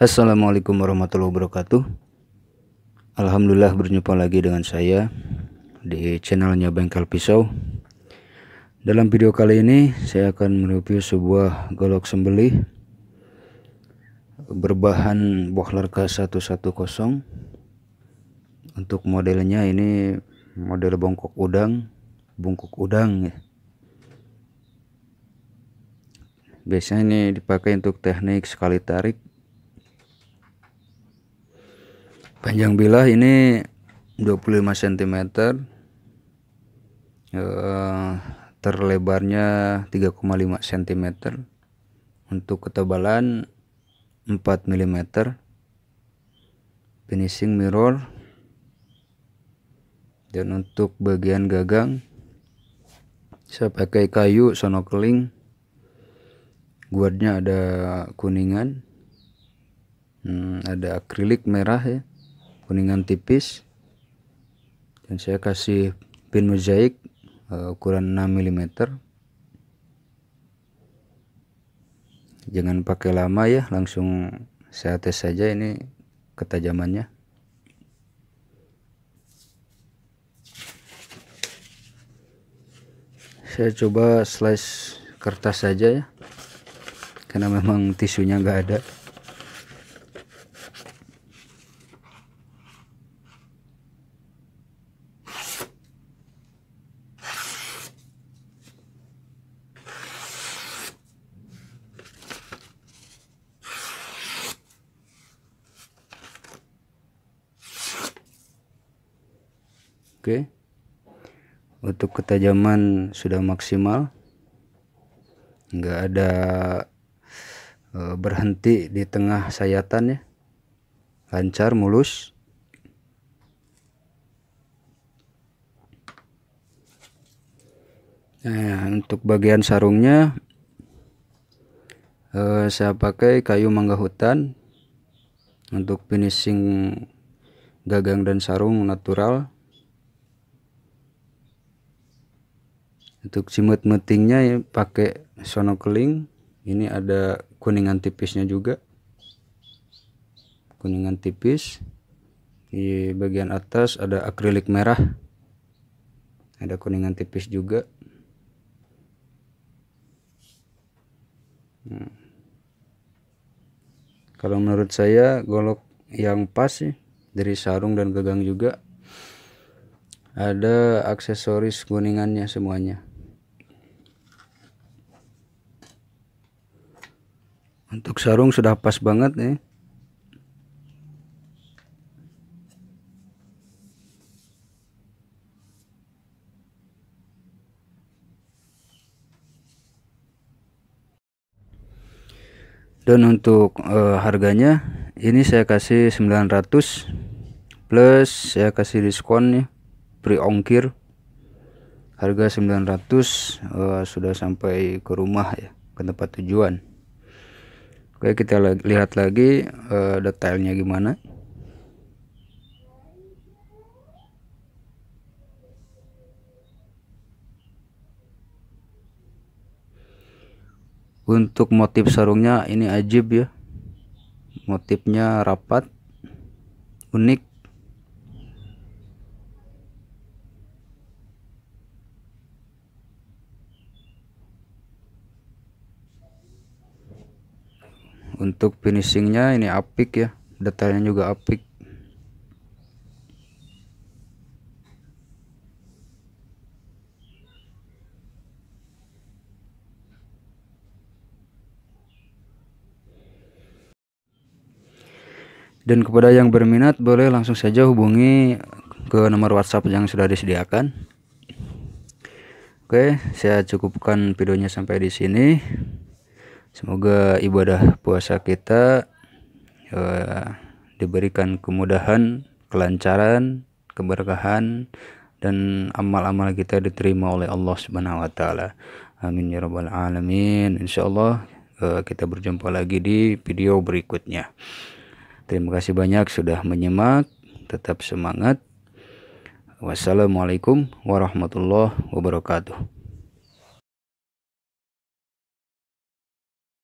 Assalamualaikum warahmatullahi wabarakatuh Alhamdulillah berjumpa lagi dengan saya Di channelnya Bengkel Pisau Dalam video kali ini Saya akan mereview sebuah golok sembelih Berbahan bohler K110 Untuk modelnya ini Model bongkok udang Bungkuk udang ya biasanya ini dipakai untuk teknik sekali tarik panjang bilah ini 25 cm eh, terlebarnya 3,5 cm untuk ketebalan 4 mm finishing mirror dan untuk bagian gagang saya pakai kayu sonokeling guardnya ada kuningan hmm, ada akrilik merah ya kuningan tipis dan saya kasih pin mozaik eh, ukuran 6 mm jangan pakai lama ya langsung saya tes saja ini ketajamannya saya coba slice kertas saja ya karena memang tisunya nggak ada Oke. Untuk ketajaman sudah maksimal. Enggak ada eh, berhenti di tengah sayatan ya. Lancar mulus. Nah, untuk bagian sarungnya eh, saya pakai kayu mangga hutan untuk finishing gagang dan sarung natural. untuk cimut metingnya ya pakai sonokeling ini ada kuningan tipisnya juga kuningan tipis di bagian atas ada akrilik merah ada kuningan tipis juga nah. kalau menurut saya golok yang pas sih dari sarung dan gagang juga ada aksesoris kuningannya semuanya Untuk sarung sudah pas banget nih. Dan untuk uh, harganya ini saya kasih 900 plus saya kasih diskon nih pre ongkir harga 900 uh, eh, sudah sampai ke rumah ya ke tempat tujuan Oke kita lihat lagi uh, detailnya gimana untuk motif sarungnya ini ajib ya motifnya rapat unik untuk finishingnya ini apik ya detailnya juga apik dan kepada yang berminat boleh langsung saja hubungi ke nomor WhatsApp yang sudah disediakan. Oke, saya cukupkan videonya sampai di sini. Semoga ibadah puasa kita uh, diberikan kemudahan, kelancaran, keberkahan dan amal-amal kita diterima oleh Allah Subhanahu wa taala. Amin ya rabbal alamin. Insyaallah uh, kita berjumpa lagi di video berikutnya. Terima kasih banyak sudah menyimak. Tetap semangat. Wassalamualaikum warahmatullahi wabarakatuh.